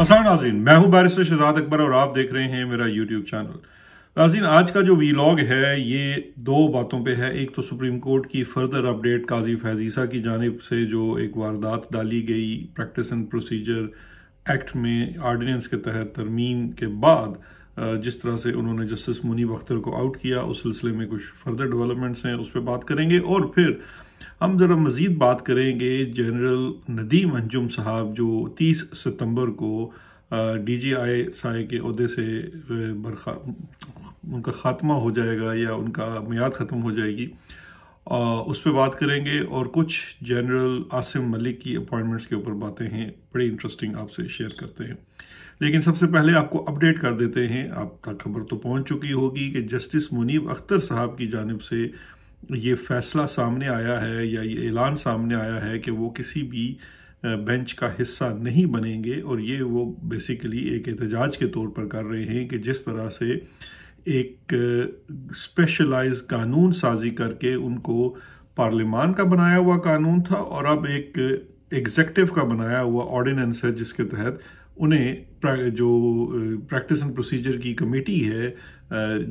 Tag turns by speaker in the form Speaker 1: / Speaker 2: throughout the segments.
Speaker 1: असल नाजीन मैं हूं बैरिस्टर शहजाद अकबर और आप देख रहे हैं मेरा यूट्यूब चैनल नाजीन आज का जो वीलॉग है ये दो बातों पे है एक तो सुप्रीम कोर्ट की फर्दर अपडेट काजी फैजीसा की जानब से जो एक वारदात डाली गई प्रैक्टिस एंड प्रोसीजर एक्ट में आर्डीनेंस के तहत तरमीम के बाद जिस तरह से उन्होंने जस्टिस मुनीब अख्तर को आउट किया उस सिलसिले में कुछ फर्दर डेवलपमेंट्स हैं उस पर बात करेंगे और फिर हम ज़रा मज़ीद बात करेंगे जनरल नदीम अंजुम साहब जो 30 सितंबर को डी जी आई साय के अहदे से बरखा उनका ख़ात्मा हो जाएगा या उनका मियाद ख़त्म हो जाएगी आ, उस पर बात करेंगे और कुछ जनरल आसिम मलिक की अपॉइंटमेंट्स के ऊपर बातें हैं बड़ी इंटरेस्टिंग आपसे शेयर करते हैं लेकिन सबसे पहले आपको अपडेट कर देते हैं आपका खबर तो पहुंच चुकी होगी कि जस्टिस मुनीब अख्तर साहब की जानब से ये फैसला सामने आया है या ये ऐलान सामने आया है कि वो किसी भी बेंच का हिस्सा नहीं बनेंगे और ये वो बेसिकली एक एहतजाज के तौर पर कर रहे हैं कि जिस तरह से एक स्पेशलाइज कानून साजी करके उनको पार्लियामान का बनाया हुआ कानून था और अब एक एग्जेक्टिव का बनाया हुआ ऑर्डिनेंस है जिसके तहत उन्हें जो प्रैक्टिस एंड प्रोसीजर की कमेटी है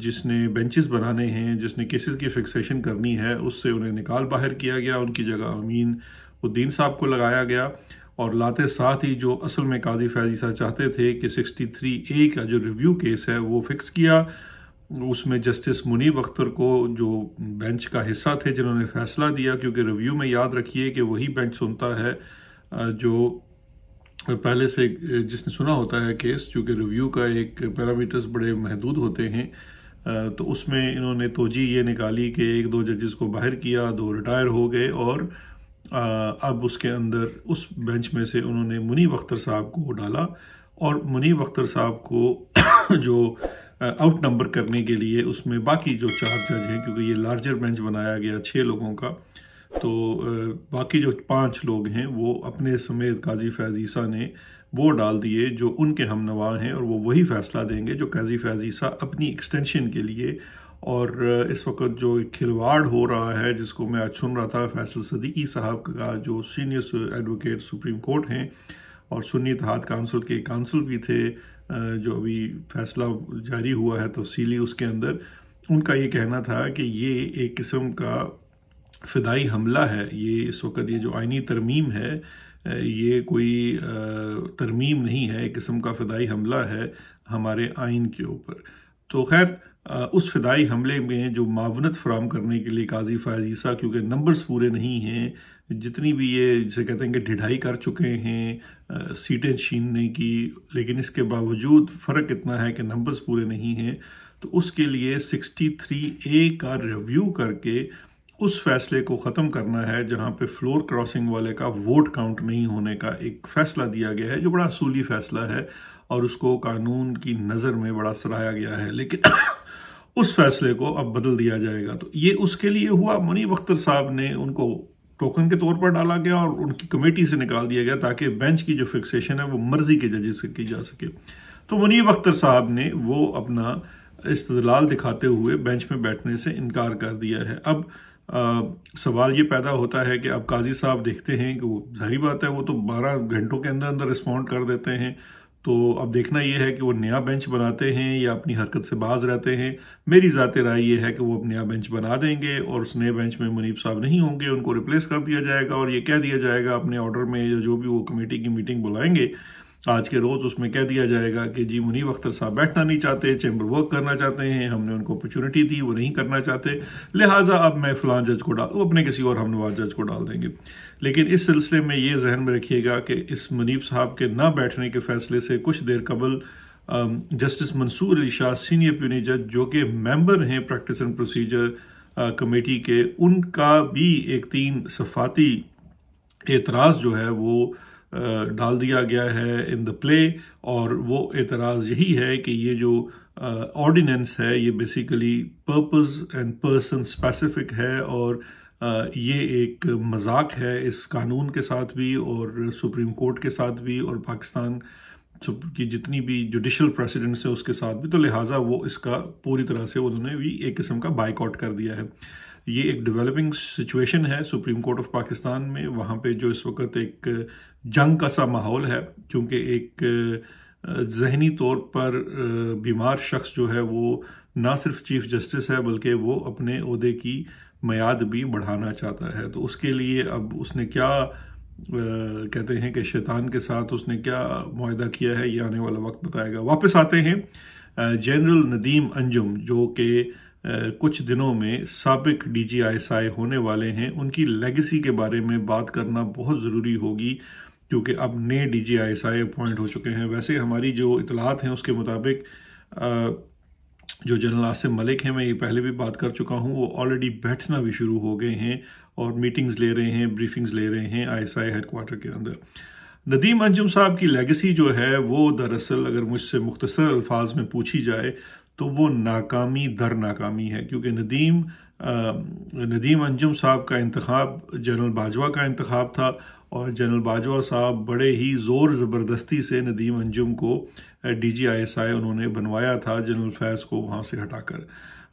Speaker 1: जिसने बेंचेस बनाने हैं जिसने केसेस की फिक्सेशन करनी है उससे उन्हें निकाल बाहर किया गया उनकी जगह अमीन उद्दीन साहब को लगाया गया और लाते साथ ही जो असल में काजी फैजी साहब चाहते थे कि 63 ए का जो रिव्यू केस है वो फिक्स किया उसमें जस्टिस मुनीब अख्तर को जो बेंच का हिस्सा थे जिन्होंने फैसला दिया क्योंकि रिव्यू में याद रखिए कि वही बेंच सुनता है जो पहले से जिसने सुना होता है केस चूँकि रिव्यू का एक पैरामीटर्स बड़े महदूद होते हैं तो उसमें इन्होंने तोजी ये निकाली कि एक दो जजेस को बाहर किया दो रिटायर हो गए और अब उसके अंदर उस बेंच में से उन्होंने मुनीब अख्तर साहब को डाला और मुनीब अख्तर साहब को जो आउट नंबर करने के लिए उसमें बाकी जो चार जज हैं क्योंकि ये लार्जर बेंच बनाया गया छः लोगों का तो बाकी जो पांच लोग हैं वो अपने समेत काजी फैजीसा ने वो डाल दिए जो उनके हम नवा हैं और वो वही फ़ैसला देंगे जो काजी फैजीसा अपनी एक्सटेंशन के लिए और इस वक्त जो एक खिलवाड़ हो रहा है जिसको मैं आज सुन रहा था फैसल सदीकी साहब का जो सीनियर एडवोकेट सुप्रीम कोर्ट हैं और सुन्नी इतिहाद काउंसिल के काउंसिल भी थे जो अभी फैसला जारी हुआ है तफसीली तो उसके अंदर उनका ये कहना था कि ये एक किस्म का फिदाई हमला है ये इस वक्त ये जो आइनी तरमीम है ये कोई तरमीम नहीं है एक किस्म का फिदाई हमला है हमारे आइन के ऊपर तो खैर उस फिदाई हमले में जो मावनत फराम करने के लिए काजी फायजीसा क्योंकि नंबर्स पूरे नहीं हैं जितनी भी ये जिसे कहते हैं कि ढिढाई कर चुके हैं सीटें छीनने की लेकिन इसके बावजूद फ़र्क इतना है कि नंबर्स पूरे नहीं हैं तो उसके लिए 63 ए का रिव्यू करके उस फैसले को ख़त्म करना है जहां पे फ्लोर क्रॉसिंग वाले का वोट काउंट नहीं होने का एक फ़ैसला दिया गया है जो बड़ा असूली फ़ैसला है और उसको कानून की नज़र में बड़ा सराहाया गया है लेकिन उस फैसले को अब बदल दिया जाएगा तो ये उसके लिए हुआ मुनीब अख्तर साहब ने उनको टोकन के तौर पर डाला गया और उनकी कमेटी से निकाल दिया गया ताकि बेंच की जो फिक्सेशन है वो मर्जी के जजेस से की जा सके तो मुनीब अख्तर साहब ने वो अपना इस्तलाल दिखाते हुए बेंच में बैठने से इनकार कर दिया है अब आ, सवाल ये पैदा होता है कि अब काजी साहब देखते हैं कि वो जारी बात है वो तो 12 घंटों के अंदर अंदर रिस्पॉन्ड कर देते हैं तो अब देखना यह है कि वो नया बेंच बनाते हैं या अपनी हरकत से बाज रहते हैं मेरी ज़ात राय ये है कि वो अब नया बेंच बना देंगे और उस नए बेंच में मुनीब साहब नहीं होंगे उनको रिप्लेस कर दिया जाएगा और ये कह दिया जाएगा अपने ऑर्डर में या जो भी वो कमेटी की मीटिंग बुलाएंगे आज के रोज़ उसमें कह दिया जाएगा कि जी मुनीब अख्तर साहब बैठना नहीं चाहते चैम्बर वर्क करना चाहते हैं हमने उनको अपॉर्चुनिटी दी वो नहीं करना चाहते लिहाजा अब मैं फ़लां जज को डाल अपने किसी और हम नवाज जज को डाल देंगे लेकिन इस सिलसिले में ये जहन में रखिएगा कि इस मुनीब साहब के ना बैठने के फैसले से कुछ देर कबल justice Mansoor Ali Shah senior puisne जज जो कि मेम्बर हैं प्रैक्टिस एंड प्रोसीजर कमेटी के उनका भी एक तीन सफाती एतराज़ जो है वो डाल दिया गया है इन द प्ले और वो एतराज़ यही है कि ये जो ऑर्डिनेंस है ये basically purpose and person specific है और ये एक मजाक है इस कानून के साथ भी और सुप्रीम कोर्ट के साथ भी और पाकिस्तान की जितनी भी जुडिशल प्रेसिडेंट्स है उसके साथ भी तो लिहाजा वो इसका पूरी तरह से उन्होंने भी एक किस्म का बाइकआउट कर दिया है ये एक डेवलपिंग सिचुएशन है सुप्रीम कोर्ट ऑफ पाकिस्तान में वहाँ पे जो इस वक्त एक जंग का सा माहौल है क्योंकि एक जहनी तौर पर बीमार शख्स जो है वो ना सिर्फ चीफ जस्टिस है बल्कि वो अपने अहदे की मैयाद भी बढ़ाना चाहता है तो उसके लिए अब उसने क्या कहते हैं कि शैतान के साथ उसने क्या माह किया है ये आने वाला वक्त बताएगा वापस आते हैं जनरल नदीम अंजुम जो कि कुछ दिनों में सबक डी जी होने वाले हैं उनकी लेगेसी के बारे में बात करना बहुत ज़रूरी होगी क्योंकि अब नए डी जी अपॉइंट हो चुके हैं वैसे हमारी जो इतलात हैं उसके मुताबिक जो जनरल आसिम मलिक हैं मैं ये पहले भी बात कर चुका हूँ वो ऑलरेडी बैठना भी शुरू हो गए हैं और मीटिंग्स ले रहे हैं ब्रीफिंग्स ले रहे हैं आई एस आई हेडकोार्टर के अंदर नदीम अंजुम साहब की लेगेसी जो है वो दरअसल अगर मुझसे मुख्तर अल्फाज में पूछी जाए तो वो नाकामी दर नाकामी है क्योंकि नदीम नदीम अंजुम साहब का इंतखब जनरल बाजवा का इंतखब था और जनरल बाजवा साहब बड़े ही ज़ोर ज़बरदस्ती से नदीम अंजुम को डी जी आई एस आई उन्होंने बनवाया था जनरल फैज़ को वहाँ से हटाकर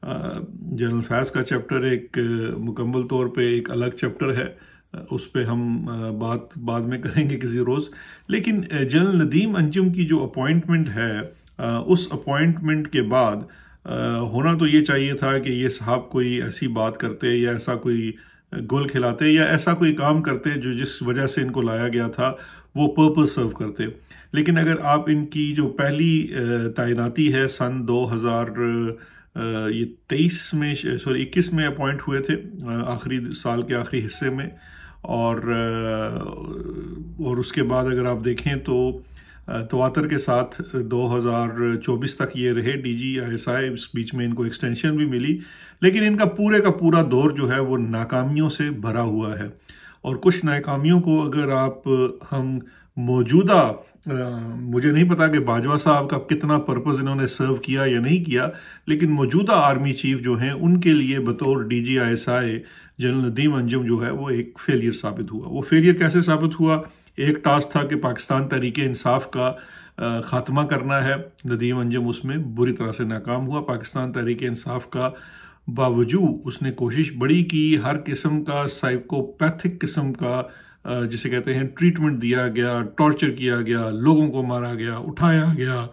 Speaker 1: जनरल फैज़ का चैप्टर एक मुकम्मल तौर पे एक अलग चैप्टर है उस पर हम बात बाद में करेंगे किसी रोज़ लेकिन जनरल नदीम अंजुम की जो अपॉइंटमेंट है उस अपॉइंटमेंट के बाद होना तो ये चाहिए था कि ये साहब कोई ऐसी बात करते या ऐसा कोई गोल खिलाते या ऐसा कोई काम करते जो जिस वजह से इनको लाया गया था वो पर्पज़ सर्व करते लेकिन अगर आप इनकी जो पहली तैनाती है सन 2000 ये तेईस में सॉरी इक्कीस में अपॉइंट हुए थे आखिरी साल के आखिरी हिस्से में और और उसके बाद अगर आप देखें तो तवातर तो के साथ 2024 तक ये रहे डी जी आई एस आई इस बीच में इनको एक्सटेंशन भी मिली लेकिन इनका पूरे का पूरा दौर जो है वो नाकामियों से भरा हुआ है और कुछ नाकामियों को अगर आप हम मौजूदा मुझे नहीं पता कि बाजवा साहब का कितना पर्पज़ इन्होंने सर्व किया या नहीं किया लेकिन मौजूदा आर्मी चीफ जो हैं उनके लिए बतौर D G I S I general Nadeem Anjum जो है वो एक फेलियर साबित हुआ वो फेलियर कैसे साबित हुआ एक टास्क था कि पाकिस्तान तहरीक इंसाफ का ख़ात्मा करना है नदीम अंजम उसमें बुरी तरह से नाकाम हुआ पाकिस्तान तहरीक इंसाफ का बावजूद उसने कोशिश बड़ी की हर किस्म का साइकोपैथिक किस्म का जिसे कहते हैं ट्रीटमेंट दिया गया टॉर्चर किया गया लोगों को मारा गया उठाया गया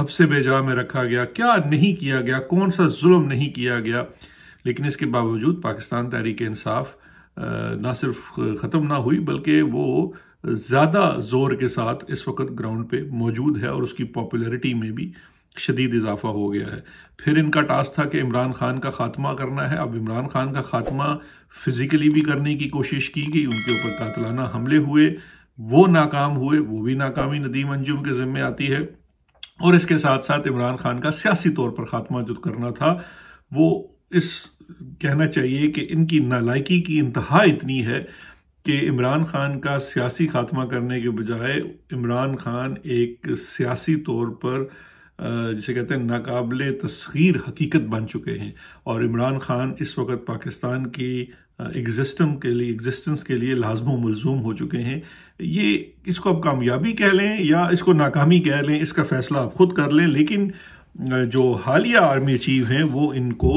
Speaker 1: हफ्से बेजा में रखा गया क्या नहीं किया गया कौन सा जुल्म नहीं किया गया लेकिन इसके बावजूद पाकिस्तान तहरीक इंसाफ ना सिर्फ ख़त्म ना हुई बल्कि वो ज़्यादा ज़ोर के साथ इस वक्त ग्राउंड पे मौजूद है और उसकी पॉपुलैरिटी में भी शदीद इजाफा हो गया है फिर इनका टास्क था कि इमरान खान का खात्मा करना है अब इमरान खान का खात्मा फ़िज़िकली भी करने की कोशिश की गई उनके ऊपर कातलाना हमले हुए वो नाकाम हुए वो भी नाकामी नदीम अंजुम के ज़िम्मे आती है और इसके साथ साथ इमरान खान का सियासी तौर पर खात्मा जो करना था वो इस कहना चाहिए कि इनकी नालायकी की इंतहा इतनी है कि इमरान खान का सियासी खात्मा करने के बजाय इमरान खान एक सियासी तौर पर जिसे कहते हैं नाकबले तस्खीर हकीकत बन चुके हैं और इमरान खान इस वक्त पाकिस्तान की एग्जिस्टम के लिए एग्जिस्टेंस के लिए लाजमो मुलजूम हो चुके हैं ये इसको आप कामयाबी कह लें या इसको नाकामी कह लें इसका फ़ैसला आप ख़ुद कर लें लेकिन जो हालिया आर्मी चीफ हैं वो इनको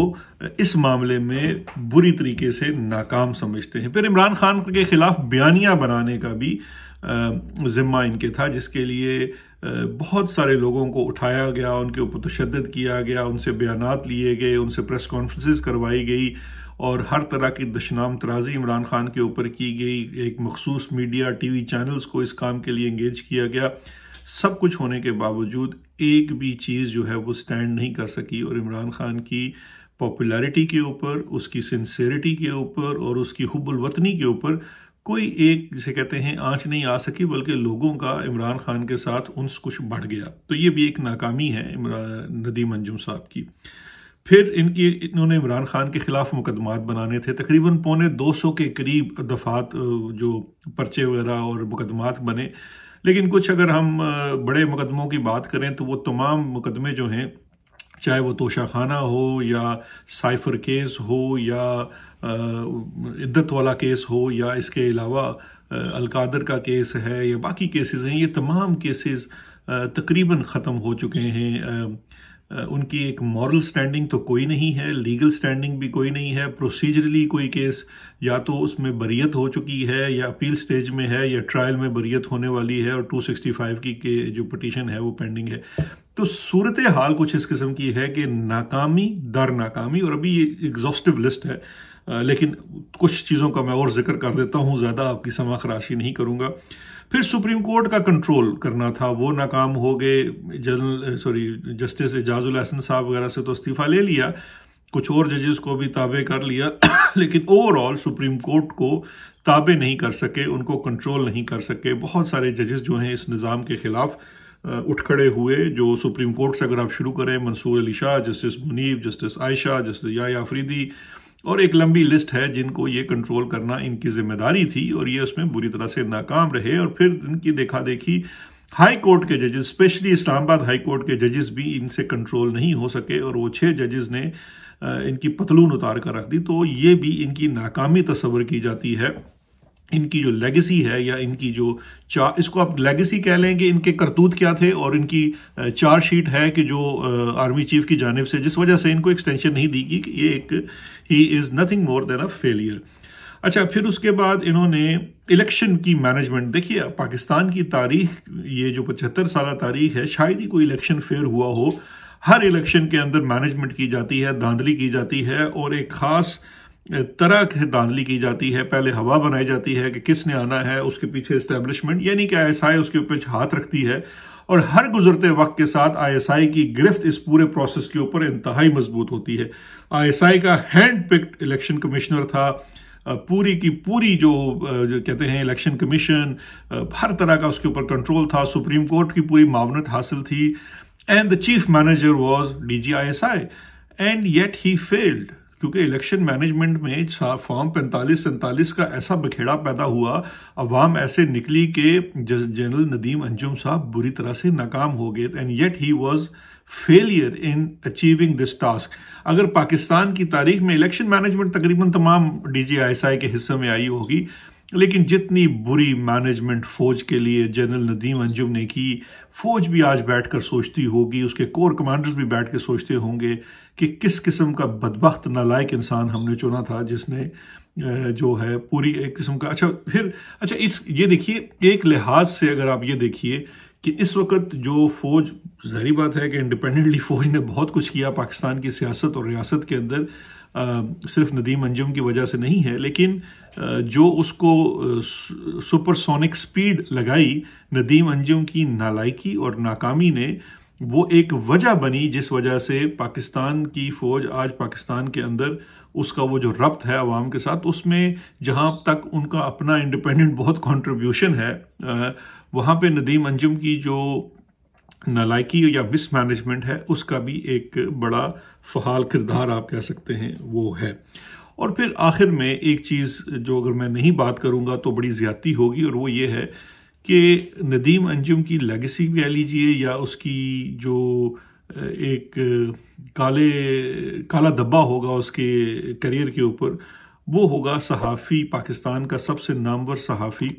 Speaker 1: इस मामले में बुरी तरीके से नाकाम समझते हैं फिर इमरान खान के ख़िलाफ़ बयानिया बनाने का भी ज़िम्मा इनके था जिसके लिए बहुत सारे लोगों को उठाया गया उनके ऊपर तशद किया गया उनसे बयान लिए गए उनसे प्रेस कॉन्फ्रेंसेस करवाई गई और हर तरह की दशनाम तराजी इमरान खान के ऊपर की गई एक मखसूस मीडिया टी वी चैनल्स को इस काम के लिए इंगेज किया गया सब कुछ होने के बावजूद एक भी चीज़ जो है वो स्टैंड नहीं कर सकी और इमरान खान की पॉपुलैरिटी के ऊपर उसकी सिंसेरिटी के ऊपर और उसकी हुबुलवतनी के ऊपर कोई एक जिसे कहते हैं आंच नहीं आ सकी बल्कि लोगों का इमरान खान के साथ उनस कुछ बढ़ गया तो ये भी एक नाकामी है नदीम अंजुम साहब की फिर इनकी इन्होंने इमरान खान के ख़िलाफ़ मुकदमात बनाने थे तकरीबन पौने 200 के करीब दफात जो पर्चे वगैरह और मुकदमात बने लेकिन कुछ अगर हम बड़े मुकदमों की बात करें तो वो तमाम मुकदमे जो हैं चाहे वो तोशाखाना हो या साइफर केस हो या इद्दत वाला केस हो या इसके अलावा अलकादर का केस है या बाकी केसेस हैं ये तमाम केसेस तकरीबन ख़त्म हो चुके हैं उनकी एक मॉरल स्टैंडिंग तो कोई नहीं है लीगल स्टैंडिंग भी कोई नहीं है प्रोसीजरली कोई केस या तो उसमें बरीत हो चुकी है या अपील स्टेज में है या ट्रायल में बरीत होने वाली है और 265 की के जो पटिशन है वो पेंडिंग है तो सूरत हाल कुछ इस किस्म की है कि नाकामी दर नाकामी और अभी ये एग्जॉस्टिव लिस्ट है लेकिन कुछ चीज़ों का मैं और जिक्र कर देता हूँ ज़्यादा आपकी समाख राशि नहीं करूँगा फिर सुप्रीम कोर्ट का कंट्रोल करना था वो नाकाम हो गए general sorry justice Ijazul Hasan साहब वगैरह से तो इस्तीफ़ा ले लिया कुछ और जजेस को भी ताबे कर लिया लेकिन ओवरऑल सुप्रीम कोर्ट को ताबे नहीं कर सके उनको कंट्रोल नहीं कर सके बहुत सारे जजेस जो हैं इस निज़ाम के ख़िलाफ़ उठ खड़े हुए जो सुप्रीम कोर्ट से अगर आप शुरू करें Mansoor Ali Shah justice Munib justice Ayesha justice या आफरीदी और एक लंबी लिस्ट है जिनको ये कंट्रोल करना इनकी जिम्मेदारी थी और ये उसमें बुरी तरह से नाकाम रहे और फिर इनकी देखा देखी हाई कोर्ट के जजेस स्पेशली इस्लामाबाद हाई कोर्ट के जजेस भी इनसे कंट्रोल नहीं हो सके और वो छः जजेस ने इनकी पतलून उतार कर रख दी तो ये भी इनकी नाकामी तस्वर की जाती है इनकी जो लेगेसी है या इनकी जो चार इसको आप लेगेसी कह लें कि इनके करतूत क्या थे और इनकी चार शीट है कि जो आर्मी चीफ की जानब से जिस वजह से इनको एक्सटेंशन नहीं दी गई कि ये एक ही is nothing more than a failure अच्छा फिर उसके बाद इन्होंने इलेक्शन की मैनेजमेंट देखिए पाकिस्तान की तारीख ये जो पचहत्तर साल तारीख है शायद ही कोई इलेक्शन फेयर हुआ हो हर इलेक्शन के अंदर मैनेजमेंट की जाती है धांधली की जाती है और एक ख़ास तरह की धांधली की जाती है पहले हवा बनाई जाती है कि किसने आना है उसके पीछे इस्टेब्लिशमेंट यानी कि आईएसआई उसके ऊपर हाथ रखती है और हर गुजरते वक्त के साथ आईएसआई की गिरफ्त इस पूरे प्रोसेस के ऊपर इंतहाई मजबूत होती है आईएसआई का हैंड पिक्ड इलेक्शन कमिश्नर था पूरी की पूरी जो, जो कहते हैं इलेक्शन कमीशन हर तरह का उसके ऊपर कंट्रोल था सुप्रीम कोर्ट की पूरी मावनत हासिल थी and the chief manager was D G I S I and yet he failed क्योंकि इलेक्शन मैनेजमेंट में फॉर्म पैंतालीस सैंतालीस का ऐसा बखेड़ा पैदा हुआ अवाम ऐसे निकली कि जनरल नदीम अंजुम साहब बुरी तरह से नाकाम हो गए and yet he was failure in achieving this task अगर पाकिस्तान की तारीख में इलेक्शन मैनेजमेंट तकरीबन तमाम डी जी आई एस आई के हिस्से में आई होगी लेकिन जितनी बुरी मैनेजमेंट फौज के लिए जनरल नदीम अंजुम ने की फौज भी आज बैठकर सोचती होगी उसके कोर कमांडर्स भी बैठ के सोचते होंगे कि किस किस्म का बदबخت नालायक इंसान हमने चुना था जिसने जो है पूरी एक किस्म का अच्छा फिर अच्छा इस ये देखिए एक लिहाज से अगर आप ये देखिए कि इस वक्त जो फौज जहरी बात है कि इंडिपेंडेंटली फौज ने बहुत कुछ किया पाकिस्तान की सियासत और रियासत के अंदर सिर्फ नदीम अंजुम की वजह से नहीं है लेकिन जो उसको सुपरसोनिक स्पीड लगाई नदीम अंजुम की नालायकी और नाकामी ने वो एक वजह बनी जिस वजह से पाकिस्तान की फ़ौज आज पाकिस्तान के अंदर उसका वो जो रब्त है आवाम के साथ उसमें जहाँ तक उनका अपना इंडिपेंडेंट बहुत कंट्रीब्यूशन है वहाँ पे नदीम अंजुम की जो नालायकी या मिसमैनेजमेंट है उसका भी एक बड़ा फहाल किरदार आप कह सकते हैं वो है और फिर आखिर में एक चीज़ जो अगर मैं नहीं बात करूँगा तो बड़ी ज़्यादती होगी और वो ये है कि नदीम अंजुम की लेगेसी कह लीजिए या उसकी जो एक काले काला धब्बा होगा उसके करियर के ऊपर वो होगा सहाफ़ी पाकिस्तान का सबसे नामवर सहाफ़ी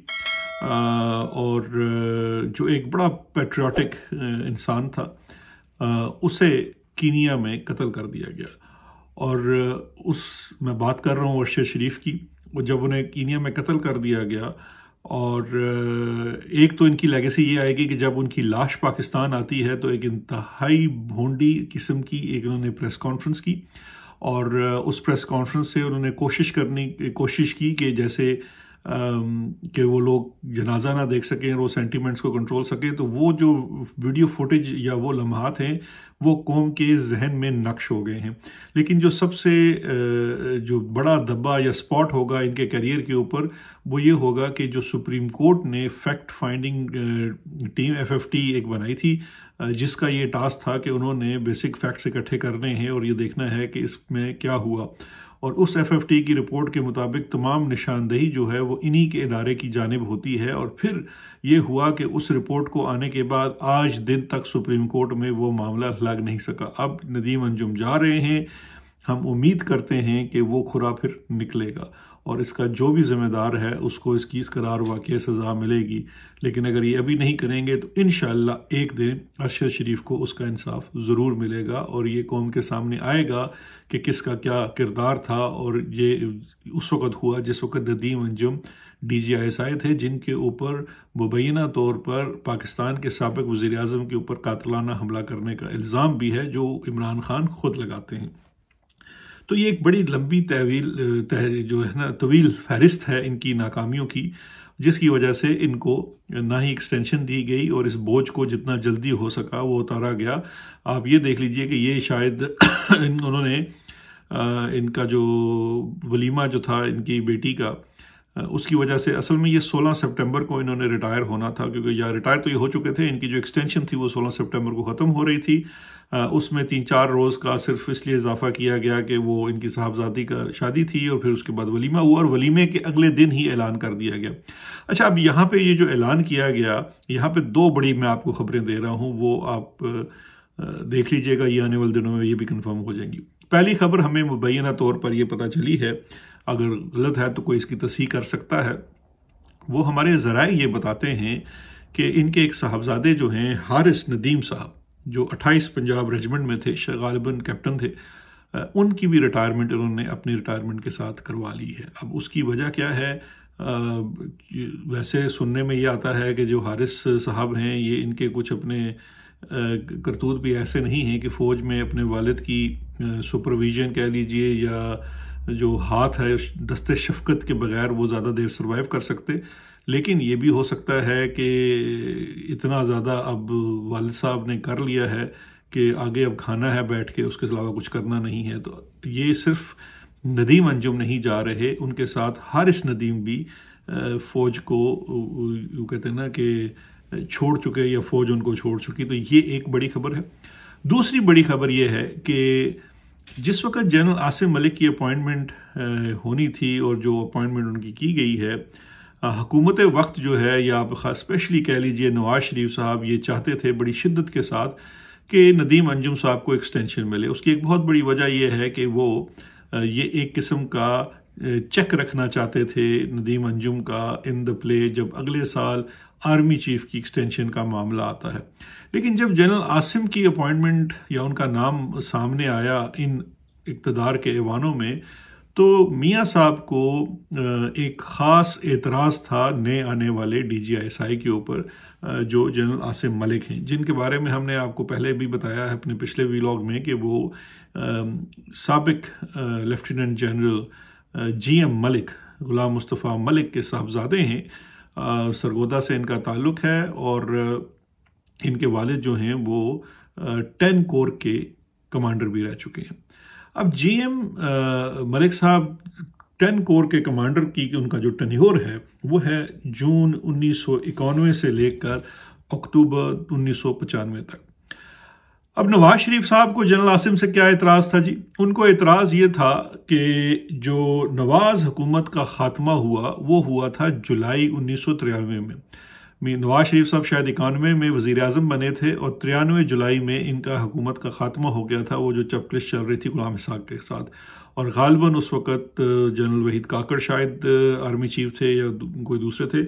Speaker 1: और जो एक बड़ा पेट्रियाटिक इंसान था उसे कीनिया में कत्ल कर दिया गया और उस मैं बात कर रहा हूँ अरशद शरीफ की और जब उन्हें कीनिया में कत्ल कर दिया गया और एक तो इनकी लेगेसी ये आएगी कि जब उनकी लाश पाकिस्तान आती है तो एक इंतहाई भोंडी किस्म की एक उन्होंने प्रेस कॉन्फ्रेंस की और उस प्रेस कॉन्फ्रेंस से उन्होंने कोशिश करने कोशिश की कि जैसे कि वो लोग जनाजा ना देख सकें और वो सेंटिमेंट्स को कंट्रोल सकें तो वो जो वीडियो फुटेज या वो लम्हात हैं वो कौम के जहन में नक्श हो गए हैं लेकिन जो सबसे जो बड़ा दब्बा या स्पॉट होगा इनके करियर के ऊपर वो ये होगा कि जो सुप्रीम कोर्ट ने फैक्ट फाइंडिंग टीम एफएफटी एक बनाई थी जिसका ये टास्क था कि उन्होंने बेसिक फैक्ट्स इकट्ठे करने हैं और ये देखना है कि इसमें क्या हुआ और उस एफ की रिपोर्ट के मुताबिक तमाम निशानदेही जो है वो इन्हीं के इदारे की जानब होती है और फिर ये हुआ कि उस रिपोर्ट को आने के बाद आज दिन तक सुप्रीम कोर्ट में वो मामला लग नहीं सका अब नदीम अंजुम जा रहे हैं हम उम्मीद करते हैं कि वो खुरा फिर निकलेगा और इसका जो भी ज़िम्मेदार है उसको इसकी इस करार वाक़ सज़ा मिलेगी लेकिन अगर ये अभी नहीं करेंगे तो इन एक दिन अरशद शरीफ को उसका इंसाफ ज़रूर मिलेगा और ये कौम के सामने आएगा कि किसका क्या किरदार था और ये उस वक़्त हुआ जिस वक़्त Nadeem Anjum D G I S आए थे जिनके ऊपर मुबैना तौर पर पाकिस्तान के सबक वज़ी अजम के ऊपर कातलाना हमला करने का इल्ज़ाम भी है जो इमरान खान खुद लगाते हैं तो ये एक बड़ी लंबी तहवील तह, जो है ना तवील फहरिस्त है इनकी नाकामियों की जिसकी वजह से इनको ना ही एक्सटेंशन दी गई और इस बोझ को जितना जल्दी हो सका वो उतारा गया आप ये देख लीजिए कि ये शायद इन उन्होंने इनका जो वलीमा जो था इनकी बेटी का उसकी वजह से असल में ये 16 सितंबर को इन्होंने रिटायर होना था क्योंकि या रिटायर तो ये हो चुके थे इनकी जो एक्सटेंशन थी वो 16 सितंबर को ख़त्म हो रही थी उसमें तीन चार रोज़ का सिर्फ इसलिए इजाफा किया गया कि वो इनकी साहबजादी का शादी थी और फिर उसके बाद वलीमा हुआ और वलीमे के अगले दिन ही ऐलान कर दिया गया अच्छा अब यहाँ पर ये जो ऐलान किया गया यहाँ पर दो बड़ी मैं आपको खबरें दे रहा हूँ वो आप देख लीजिएगा ये आने वाले दिनों में ये भी कन्फर्म हो जाएंगी पहली खबर हमें मुबैना तौर पर यह पता चली है अगर गलत है तो कोई इसकी तस्ह कर सकता है वो हमारे ज़रा ये बताते हैं कि इनके एक साहबजादे जो हैं हारिस नदीम साहब जो 28 पंजाब रेजिमेंट में थे गालिबन कैप्टन थे उनकी भी रिटायरमेंट उन्होंने अपनी रिटायरमेंट के साथ करवा ली है अब उसकी वजह क्या है आ, वैसे सुनने में ये आता है कि जो हारिस साहब हैं ये इनके कुछ अपने करतूत भी ऐसे नहीं हैं कि फ़ौज में अपने वालिद की सुपरविजन कह लीजिए या जो हाथ है दस्ते शफकत के बगैर वो ज़्यादा देर सर्वाइव कर सकते लेकिन ये भी हो सकता है कि इतना ज़्यादा अब वालद साहब ने कर लिया है कि आगे अब खाना है बैठ के उसके अलावा कुछ करना नहीं है तो ये सिर्फ नदीम अंजुम नहीं जा रहे उनके साथ इस नदीम भी फ़ौज को वो कहते हैं ना कि छोड़ चुके या फ़ौज उनको छोड़ चुकी तो ये एक बड़ी खबर है दूसरी बड़ी खबर ये है कि जिस वक्त जनरल आसिम मलिक की अपॉइंटमेंट होनी थी और जो अपॉइंटमेंट उनकी की गई है हकूमत वक्त जो है या आप स्पेशली कह लीजिए नवाज़ शरीफ साहब ये चाहते थे बड़ी शिद्दत के साथ कि नदीम अंजुम साहब को एक्सटेंशन मिले उसकी एक बहुत बड़ी वजह यह है कि वो ये एक किस्म का चेक रखना चाहते थे नदीम अंजुम का इन द प्ले जब अगले साल आर्मी चीफ की एक्सटेंशन का मामला आता है लेकिन जब जनरल आसिम की अपॉइंटमेंट या उनका नाम सामने आया इन इकतदार के ऐवानों में तो मियाँ साहब को एक ख़ास एतराज़ था नए आने वाले डी जी आई एस आई के ऊपर जो जनरल आसिम मलिक हैं जिनके बारे में हमने आपको पहले भी बताया है अपने पिछले वीलॉग में कि वो सबक lieutenant general G M Malik Ghulam Mustafa Malik के साहबजादे हैं सरगोदा से इनका ताल्लुक़ है और इनके वालिद जो हैं वो टेन कोर के कमांडर भी रह चुके हैं अब जीएम मलिक साहब टेन कोर के कमांडर की कि उनका जो टनिहोर है वो है जून उन्नीस से लेकर अक्टूबर उन्नीस तक अब नवाज शरीफ साहब को जनरल आसिम से क्या एतराज़ था जी उनको एतराज़ ये था कि जो नवाज़ हुकूमत का ख़ात्मा हुआ वो हुआ था जुलाई उन्नीस में नवाज शरीफ साहब शायद इक्यानवे में वज़ी अजम बने थे और तिरानवे जुलाई में इनका हुकूमत का ख़ात्मा हो गया था वो जो चपकलिश चल रही थी गुलाम इसाक के साथ और गालबन उस वक़्त जनरल वहीद काकड़ शायद आर्मी चीफ थे या कोई दूसरे थे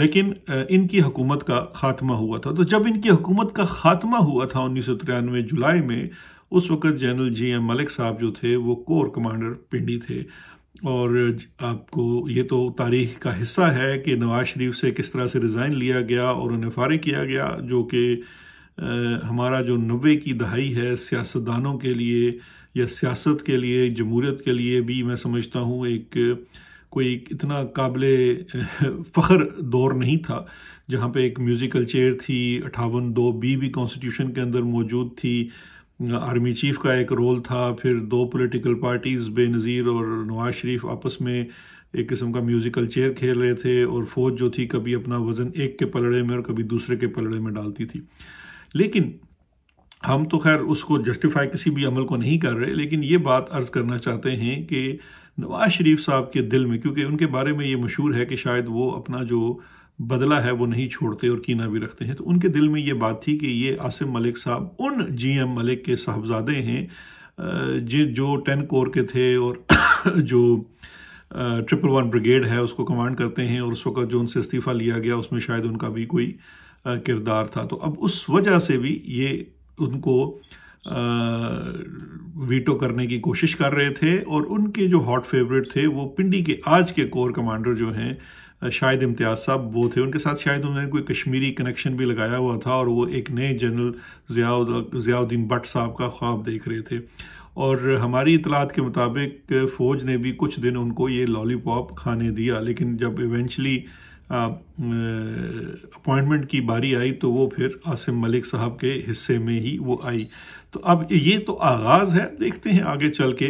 Speaker 1: लेकिन इनकी हुकूमत का ख़ात्मा हुआ था तो जब इनकी हुकूमत का ख़ात्मा हुआ था उन्नीस सौ तिरानवे जुलाई में उस वक़्त जनरल जी एम मलिक साहब जो थे वो कोर कमांडर पिंडी थे और आपको ये तो तारीख का हिस्सा है कि नवाज शरीफ से किस तरह से रिज़ाइन लिया गया और उन्हें फ़ारिग किया गया जो कि हमारा जो नब्बे की दहाई है सियासतदानों के लिए या सियासत के लिए जमहूरीत के लिए भी मैं समझता हूँ एक कोई इतना काबिल फ़ख्र दौर नहीं था जहाँ पे एक म्यूज़िकल चेयर थी अठावन दो बी भी कॉन्स्टिट्यूशन के अंदर मौजूद थी आर्मी चीफ का एक रोल था फिर दो पॉलिटिकल पार्टीज़ बेनज़ीर और नवाज शरीफ आपस में एक किस्म का म्यूज़िकल चेयर खेल रहे थे और फौज जो थी कभी अपना वज़न एक के पलड़े में और कभी दूसरे के पलड़े में डालती थी लेकिन हम तो खैर उसको जस्टिफाई किसी भी अमल को नहीं कर रहे लेकिन ये बात अर्ज़ करना चाहते हैं कि नवाज शरीफ साहब के दिल में क्योंकि उनके बारे में ये मशहूर है कि शायद वो अपना जो बदला है वो नहीं छोड़ते और कीना भी रखते हैं तो उनके दिल में ये बात थी कि ये आसिम मलिक साहब उन जी एम मलिक के साहबजादे हैं जी जो टेन कोर के थे और जो ट्रिपल वन ब्रिगेड है उसको कमांड करते हैं और उस वक्त जो उनसे इस्तीफ़ा लिया गया उसमें शायद उनका भी कोई किरदार था तो अब उस वजह से भी ये उनको आ, वीटो करने की कोशिश कर रहे थे और उनके जो हॉट फेवरेट थे वो पिंडी के आज के कोर कमांडर जो हैं शाहिद इम्तियाज़ साहब वो थे उनके साथ शायद उन्होंने कोई कश्मीरी कनेक्शन भी लगाया हुआ था और वो एक नए जनरल ज़ियाउद्दीन ज्याव, भट्ट साहब का ख्वाब देख रहे थे और हमारी इतलात के मुताबिक फ़ौज ने भी कुछ दिन उनको ये लॉलीपॉप खाने दिया लेकिन जब इवेंचुअली अपॉइंटमेंट की बारी आई तो वो फिर आसिम मलिक साहब के हिस्से में ही वो आई तो अब ये तो आगाज़ है देखते हैं आगे चल के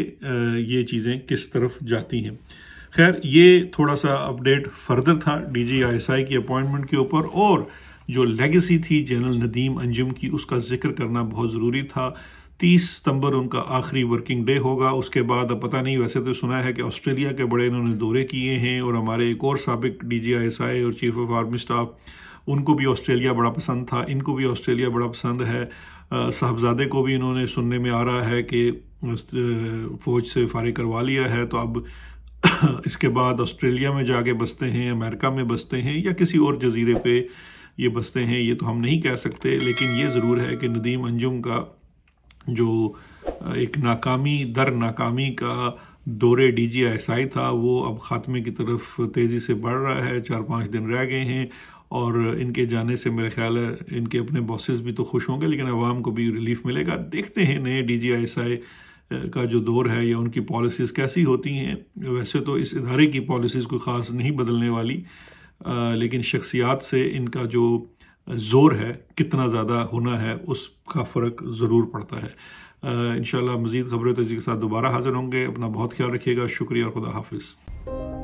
Speaker 1: ये चीज़ें किस तरफ जाती हैं खैर ये थोड़ा सा अपडेट फर्दर था डीजीआईएसआई की अपॉइंटमेंट के ऊपर और जो लेगेसी थी जनरल नदीम अंजुम की उसका जिक्र करना बहुत ज़रूरी था तीस सितंबर उनका आखिरी वर्किंग डे होगा उसके बाद अब पता नहीं वैसे तो सुना है कि ऑस्ट्रेलिया के बड़े इन्होंने दौरे किए हैं और हमारे एक और सबक डी जी आई एस आई और चीफ ऑफ आर्मी स्टाफ उनको भी ऑस्ट्रेलिया बड़ा पसंद था इनको भी ऑस्ट्रेलिया बड़ा पसंद है साहबजादे को भी इन्होंने सुनने में आ रहा है कि फ़ौज से फारिग करवा लिया है तो अब इसके बाद ऑस्ट्रेलिया में जाके बसते हैं अमेरिका में बसते हैं या किसी और जजीरे पे ये बसते हैं ये तो हम नहीं कह सकते लेकिन ये ज़रूर है कि नदीम अंजुम का जो एक नाकामी दर नाकामी का दौरे डी जी एस आई था वो अब ख़ात्मे की तरफ तेज़ी से बढ़ रहा है चार पाँच दिन रह गए हैं और इनके जाने से मेरे ख्याल है इनके अपने बॉसेस भी तो खुश होंगे लेकिन आवाम को भी रिलीफ मिलेगा देखते हैं नए डी जी एस आई का जो दौर है या उनकी पॉलिसीज़ कैसी होती हैं वैसे तो इस इदारे की पॉलिसीज़ को ख़ास नहीं बदलने वाली आ, लेकिन शख्सियात से इनका जो ज़ोर है कितना ज़्यादा होना है उसका फ़र्क ज़रूर पड़ता है इन मज़ीद ख़बरें तजी तो के साथ दोबारा हाज़िर होंगे अपना बहुत ख्याल रखिएगा शुक्रिया और खुदा हाफिज़